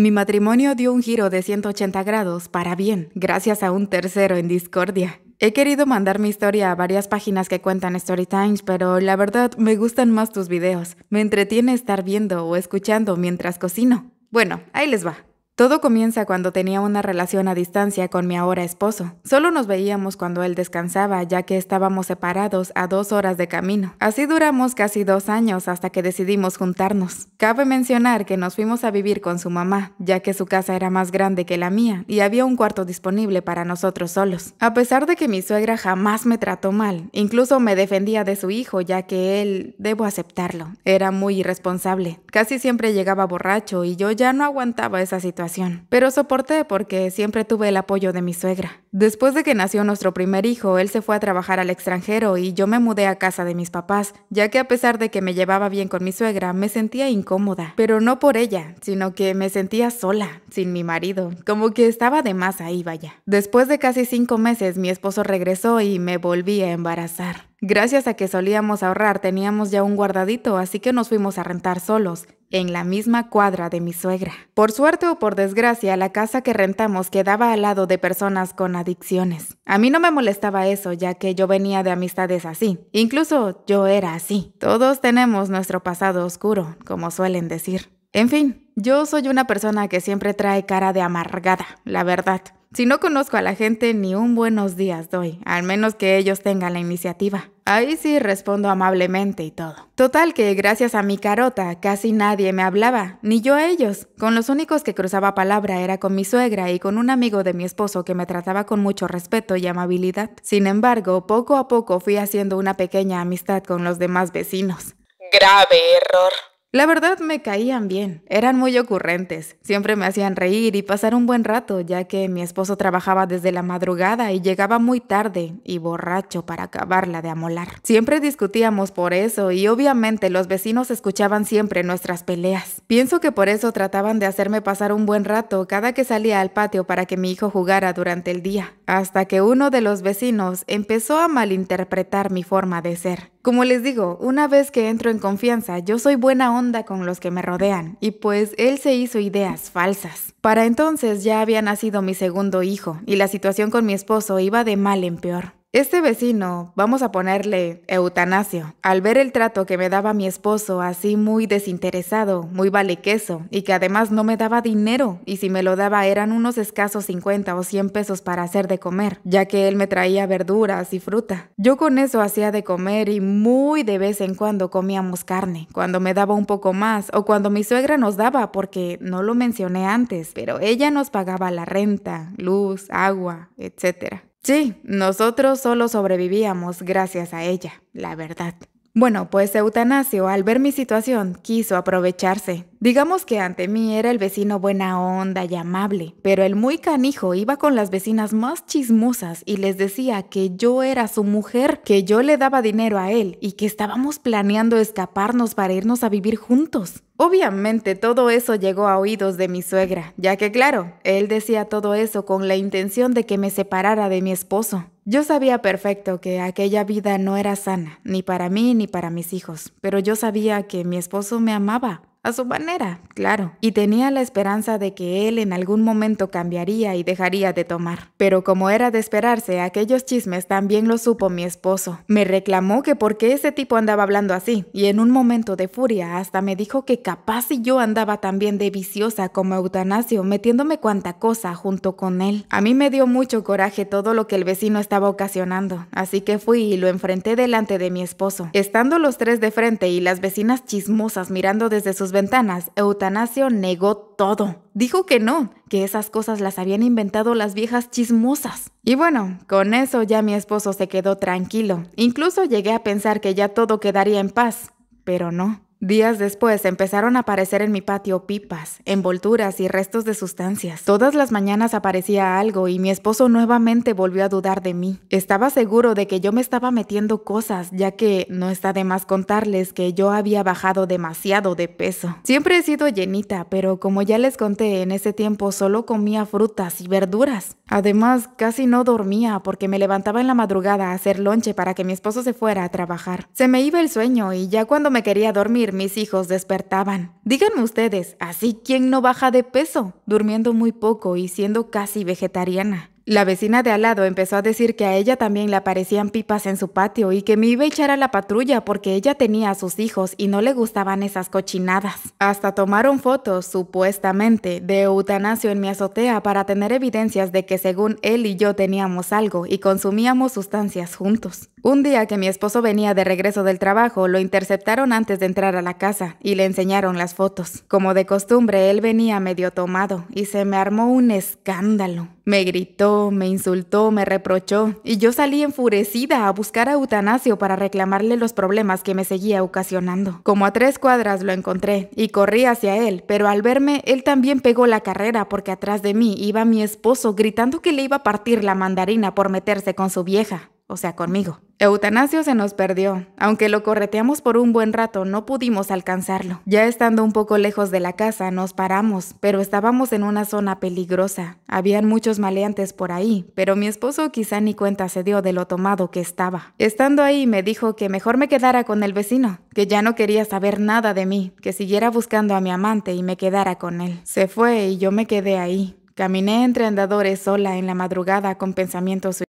Mi matrimonio dio un giro de 180 grados para bien, gracias a un tercero en discordia. He querido mandar mi historia a varias páginas que cuentan Storytimes, pero la verdad me gustan más tus videos. Me entretiene estar viendo o escuchando mientras cocino. Bueno, ahí les va. Todo comienza cuando tenía una relación a distancia con mi ahora esposo. Solo nos veíamos cuando él descansaba, ya que estábamos separados a dos horas de camino. Así duramos casi dos años hasta que decidimos juntarnos. Cabe mencionar que nos fuimos a vivir con su mamá, ya que su casa era más grande que la mía y había un cuarto disponible para nosotros solos. A pesar de que mi suegra jamás me trató mal, incluso me defendía de su hijo, ya que él, debo aceptarlo, era muy irresponsable. Casi siempre llegaba borracho y yo ya no aguantaba esa situación pero soporté porque siempre tuve el apoyo de mi suegra. Después de que nació nuestro primer hijo, él se fue a trabajar al extranjero y yo me mudé a casa de mis papás, ya que a pesar de que me llevaba bien con mi suegra, me sentía incómoda, pero no por ella, sino que me sentía sola, sin mi marido, como que estaba de más ahí, vaya. Después de casi cinco meses, mi esposo regresó y me volví a embarazar. Gracias a que solíamos ahorrar teníamos ya un guardadito, así que nos fuimos a rentar solos, en la misma cuadra de mi suegra. Por suerte o por desgracia, la casa que rentamos quedaba al lado de personas con adicciones. A mí no me molestaba eso, ya que yo venía de amistades así. Incluso yo era así. Todos tenemos nuestro pasado oscuro, como suelen decir. En fin, yo soy una persona que siempre trae cara de amargada, la verdad. Si no conozco a la gente, ni un buenos días doy, al menos que ellos tengan la iniciativa. Ahí sí respondo amablemente y todo. Total que gracias a mi carota casi nadie me hablaba, ni yo a ellos. Con los únicos que cruzaba palabra era con mi suegra y con un amigo de mi esposo que me trataba con mucho respeto y amabilidad. Sin embargo, poco a poco fui haciendo una pequeña amistad con los demás vecinos. Grave error. La verdad me caían bien, eran muy ocurrentes, siempre me hacían reír y pasar un buen rato, ya que mi esposo trabajaba desde la madrugada y llegaba muy tarde y borracho para acabarla de amolar. Siempre discutíamos por eso y obviamente los vecinos escuchaban siempre nuestras peleas. Pienso que por eso trataban de hacerme pasar un buen rato cada que salía al patio para que mi hijo jugara durante el día, hasta que uno de los vecinos empezó a malinterpretar mi forma de ser. Como les digo, una vez que entro en confianza, yo soy buena onda con los que me rodean, y pues él se hizo ideas falsas. Para entonces ya había nacido mi segundo hijo, y la situación con mi esposo iba de mal en peor. Este vecino, vamos a ponerle Eutanasio, al ver el trato que me daba mi esposo así muy desinteresado, muy valequeso, y que además no me daba dinero, y si me lo daba eran unos escasos 50 o 100 pesos para hacer de comer, ya que él me traía verduras y fruta. Yo con eso hacía de comer y muy de vez en cuando comíamos carne, cuando me daba un poco más o cuando mi suegra nos daba, porque no lo mencioné antes, pero ella nos pagaba la renta, luz, agua, etcétera. Sí, nosotros solo sobrevivíamos gracias a ella, la verdad. Bueno, pues Eutanasio, al ver mi situación, quiso aprovecharse. Digamos que ante mí era el vecino buena onda y amable, pero el muy canijo iba con las vecinas más chismosas y les decía que yo era su mujer, que yo le daba dinero a él y que estábamos planeando escaparnos para irnos a vivir juntos. Obviamente todo eso llegó a oídos de mi suegra, ya que claro, él decía todo eso con la intención de que me separara de mi esposo. Yo sabía perfecto que aquella vida no era sana, ni para mí ni para mis hijos, pero yo sabía que mi esposo me amaba a su manera, claro, y tenía la esperanza de que él en algún momento cambiaría y dejaría de tomar. Pero como era de esperarse, aquellos chismes también lo supo mi esposo. Me reclamó que por qué ese tipo andaba hablando así, y en un momento de furia hasta me dijo que capaz si yo andaba también de viciosa como eutanasio, metiéndome cuanta cosa junto con él. A mí me dio mucho coraje todo lo que el vecino estaba ocasionando, así que fui y lo enfrenté delante de mi esposo. Estando los tres de frente y las vecinas chismosas mirando desde sus ventanas, Eutanasio negó todo. Dijo que no, que esas cosas las habían inventado las viejas chismosas. Y bueno, con eso ya mi esposo se quedó tranquilo. Incluso llegué a pensar que ya todo quedaría en paz, pero no. Días después empezaron a aparecer en mi patio pipas, envolturas y restos de sustancias. Todas las mañanas aparecía algo y mi esposo nuevamente volvió a dudar de mí. Estaba seguro de que yo me estaba metiendo cosas, ya que no está de más contarles que yo había bajado demasiado de peso. Siempre he sido llenita, pero como ya les conté, en ese tiempo solo comía frutas y verduras. Además, casi no dormía porque me levantaba en la madrugada a hacer lonche para que mi esposo se fuera a trabajar. Se me iba el sueño y ya cuando me quería dormir, mis hijos despertaban. Díganme ustedes, así quién no baja de peso, durmiendo muy poco y siendo casi vegetariana. La vecina de al lado empezó a decir que a ella también le aparecían pipas en su patio y que me iba a echar a la patrulla porque ella tenía a sus hijos y no le gustaban esas cochinadas. Hasta tomaron fotos, supuestamente, de eutanasio en mi azotea para tener evidencias de que según él y yo teníamos algo y consumíamos sustancias juntos. Un día que mi esposo venía de regreso del trabajo, lo interceptaron antes de entrar a la casa y le enseñaron las fotos. Como de costumbre, él venía medio tomado y se me armó un escándalo. Me gritó, me insultó, me reprochó y yo salí enfurecida a buscar a Eutanasio para reclamarle los problemas que me seguía ocasionando. Como a tres cuadras lo encontré y corrí hacia él, pero al verme, él también pegó la carrera porque atrás de mí iba mi esposo gritando que le iba a partir la mandarina por meterse con su vieja o sea, conmigo. Eutanasio se nos perdió. Aunque lo correteamos por un buen rato, no pudimos alcanzarlo. Ya estando un poco lejos de la casa, nos paramos, pero estábamos en una zona peligrosa. Habían muchos maleantes por ahí, pero mi esposo quizá ni cuenta se dio de lo tomado que estaba. Estando ahí, me dijo que mejor me quedara con el vecino, que ya no quería saber nada de mí, que siguiera buscando a mi amante y me quedara con él. Se fue y yo me quedé ahí. Caminé entre andadores sola en la madrugada con pensamientos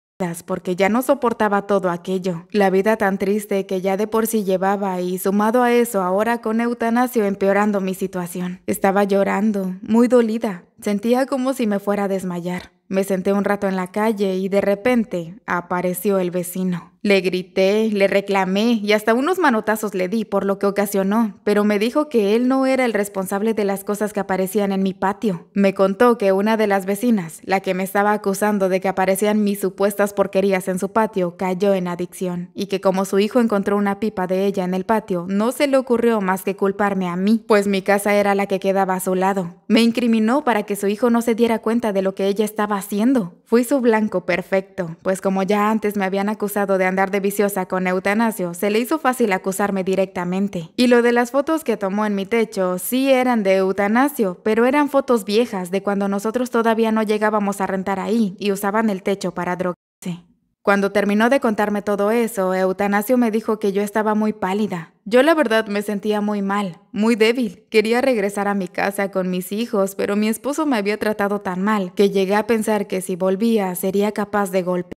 porque ya no soportaba todo aquello, la vida tan triste que ya de por sí llevaba y sumado a eso ahora con eutanasio empeorando mi situación. Estaba llorando, muy dolida, sentía como si me fuera a desmayar. Me senté un rato en la calle y de repente apareció el vecino. Le grité, le reclamé y hasta unos manotazos le di por lo que ocasionó, pero me dijo que él no era el responsable de las cosas que aparecían en mi patio. Me contó que una de las vecinas, la que me estaba acusando de que aparecían mis supuestas porquerías en su patio, cayó en adicción y que como su hijo encontró una pipa de ella en el patio, no se le ocurrió más que culparme a mí, pues mi casa era la que quedaba a su lado. Me incriminó para que su hijo no se diera cuenta de lo que ella estaba haciendo. Fui su blanco perfecto, pues como ya antes me habían acusado de de viciosa con Eutanasio, se le hizo fácil acusarme directamente. Y lo de las fotos que tomó en mi techo sí eran de Eutanasio, pero eran fotos viejas de cuando nosotros todavía no llegábamos a rentar ahí y usaban el techo para drogarse. Cuando terminó de contarme todo eso, Eutanasio me dijo que yo estaba muy pálida. Yo la verdad me sentía muy mal, muy débil. Quería regresar a mi casa con mis hijos, pero mi esposo me había tratado tan mal que llegué a pensar que si volvía sería capaz de golpear.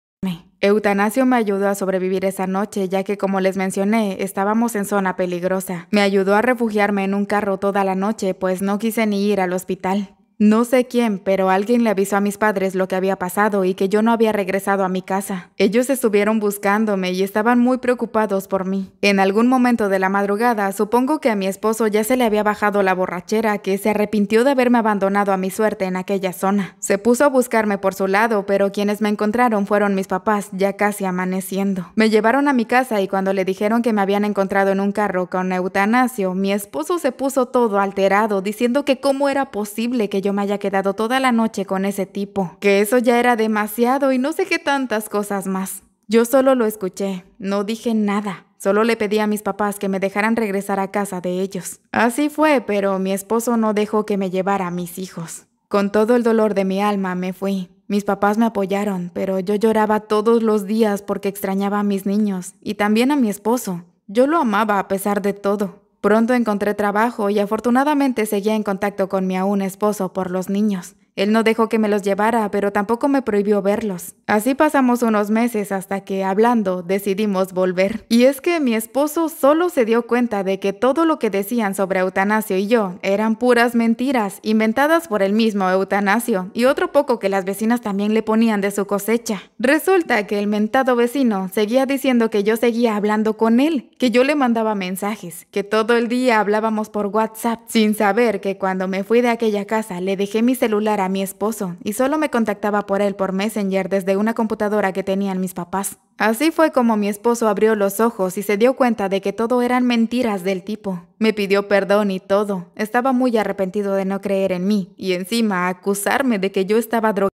Eutanasio me ayudó a sobrevivir esa noche, ya que como les mencioné, estábamos en zona peligrosa. Me ayudó a refugiarme en un carro toda la noche, pues no quise ni ir al hospital. No sé quién, pero alguien le avisó a mis padres lo que había pasado y que yo no había regresado a mi casa. Ellos estuvieron buscándome y estaban muy preocupados por mí. En algún momento de la madrugada, supongo que a mi esposo ya se le había bajado la borrachera, que se arrepintió de haberme abandonado a mi suerte en aquella zona. Se puso a buscarme por su lado, pero quienes me encontraron fueron mis papás, ya casi amaneciendo. Me llevaron a mi casa y cuando le dijeron que me habían encontrado en un carro con eutanasio, mi esposo se puso todo alterado, diciendo que cómo era posible que yo me haya quedado toda la noche con ese tipo, que eso ya era demasiado y no sé qué tantas cosas más. Yo solo lo escuché, no dije nada. Solo le pedí a mis papás que me dejaran regresar a casa de ellos. Así fue, pero mi esposo no dejó que me llevara a mis hijos. Con todo el dolor de mi alma me fui. Mis papás me apoyaron, pero yo lloraba todos los días porque extrañaba a mis niños y también a mi esposo. Yo lo amaba a pesar de todo. Pronto encontré trabajo y afortunadamente seguía en contacto con mi aún esposo por los niños. Él no dejó que me los llevara, pero tampoco me prohibió verlos. Así pasamos unos meses hasta que, hablando, decidimos volver. Y es que mi esposo solo se dio cuenta de que todo lo que decían sobre Eutanasio y yo eran puras mentiras, inventadas por el mismo Eutanasio, y otro poco que las vecinas también le ponían de su cosecha. Resulta que el mentado vecino seguía diciendo que yo seguía hablando con él, que yo le mandaba mensajes, que todo el día hablábamos por WhatsApp, sin saber que cuando me fui de aquella casa le dejé mi celular a mi esposo y solo me contactaba por él por Messenger desde una computadora que tenían mis papás. Así fue como mi esposo abrió los ojos y se dio cuenta de que todo eran mentiras del tipo. Me pidió perdón y todo. Estaba muy arrepentido de no creer en mí y encima acusarme de que yo estaba drogado.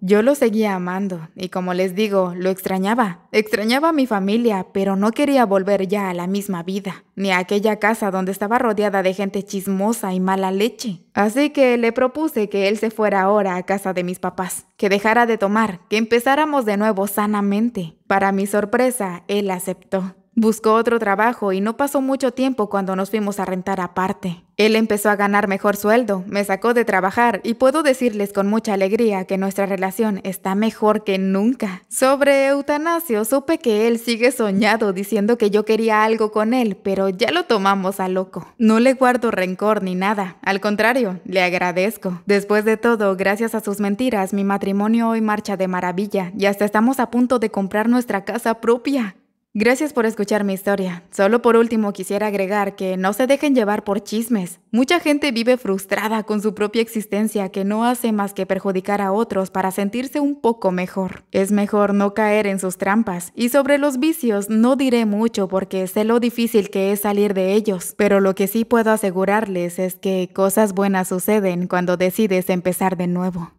Yo lo seguía amando y como les digo, lo extrañaba. Extrañaba a mi familia, pero no quería volver ya a la misma vida, ni a aquella casa donde estaba rodeada de gente chismosa y mala leche. Así que le propuse que él se fuera ahora a casa de mis papás, que dejara de tomar, que empezáramos de nuevo sanamente. Para mi sorpresa, él aceptó. Buscó otro trabajo y no pasó mucho tiempo cuando nos fuimos a rentar aparte. Él empezó a ganar mejor sueldo, me sacó de trabajar y puedo decirles con mucha alegría que nuestra relación está mejor que nunca. Sobre Eutanasio, supe que él sigue soñado diciendo que yo quería algo con él, pero ya lo tomamos a loco. No le guardo rencor ni nada, al contrario, le agradezco. Después de todo, gracias a sus mentiras, mi matrimonio hoy marcha de maravilla y hasta estamos a punto de comprar nuestra casa propia. Gracias por escuchar mi historia. Solo por último quisiera agregar que no se dejen llevar por chismes. Mucha gente vive frustrada con su propia existencia que no hace más que perjudicar a otros para sentirse un poco mejor. Es mejor no caer en sus trampas. Y sobre los vicios no diré mucho porque sé lo difícil que es salir de ellos. Pero lo que sí puedo asegurarles es que cosas buenas suceden cuando decides empezar de nuevo.